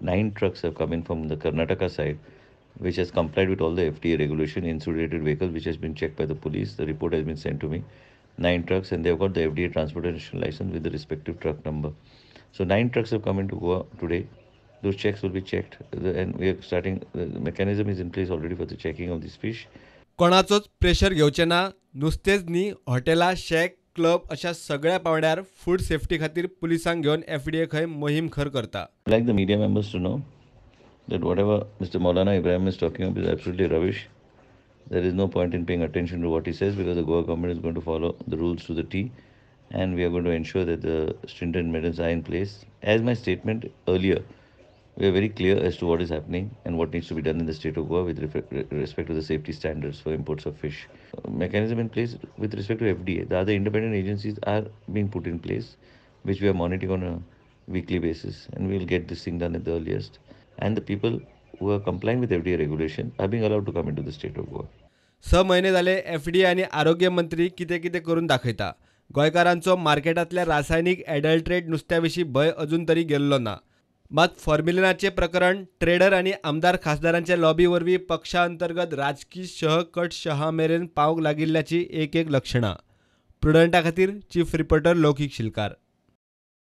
nine trucks have come in from the Karnataka side, which has complied with all the FDA regulation, insulated vehicles, which has been checked by the police. The report has been sent to me. Nine trucks, and they have got the FDA transportation license with the respective truck number. So nine trucks have come into Goa today. Those checks will be checked, and we are starting. The mechanism is in place already for the checking of these fish. कोणाचोच pressure घेवचे ना नुस्तेंच न्ही हॉटेलां शेक club अशा सगळ्या पावड्यावर food safety खातीर पोलिसांक घेऊन F D A खंय मोहीम खर करता like the media members to know that whatever mister Maulana Ibrahim is talking up is absolutely rubbish there is no point in paying attention to what is says because the Goa government is going to follow the rules to the T and we are going to ensure that the stringent measures are in place as my statement earlier we are very clear as to what is happening and what needs to be done in the state of Goa with respect to the safety standards for imports of fish. Mechanism in place with respect to FDA. The other independent agencies are being put in place, which we are monitoring on a weekly basis, and we will get this thing done at the earliest. And the people who are complying with FDA regulation are being allowed to come into the state of Goa. स महिने झाले F D आणि आरोग्य मंत्री किते किते करून दाखयता गोंयकारांचो मार्केटातल्या रासायनिक एडल्ट्रेट नुसत्याविषयी भय अजून तरी गेल्लो ना मात फॉर्म्युलनाचे प्रकरण ट्रेडर आणि आमदार खासदारांच्या लॉबीवरवी पक्षांतर्गत राजकी शहा शहामेरेन पावक लागिल्ल्याची एक एक लक्षणं प्रुडंटा चीफ रिपोर्टर लौकीक शिलकार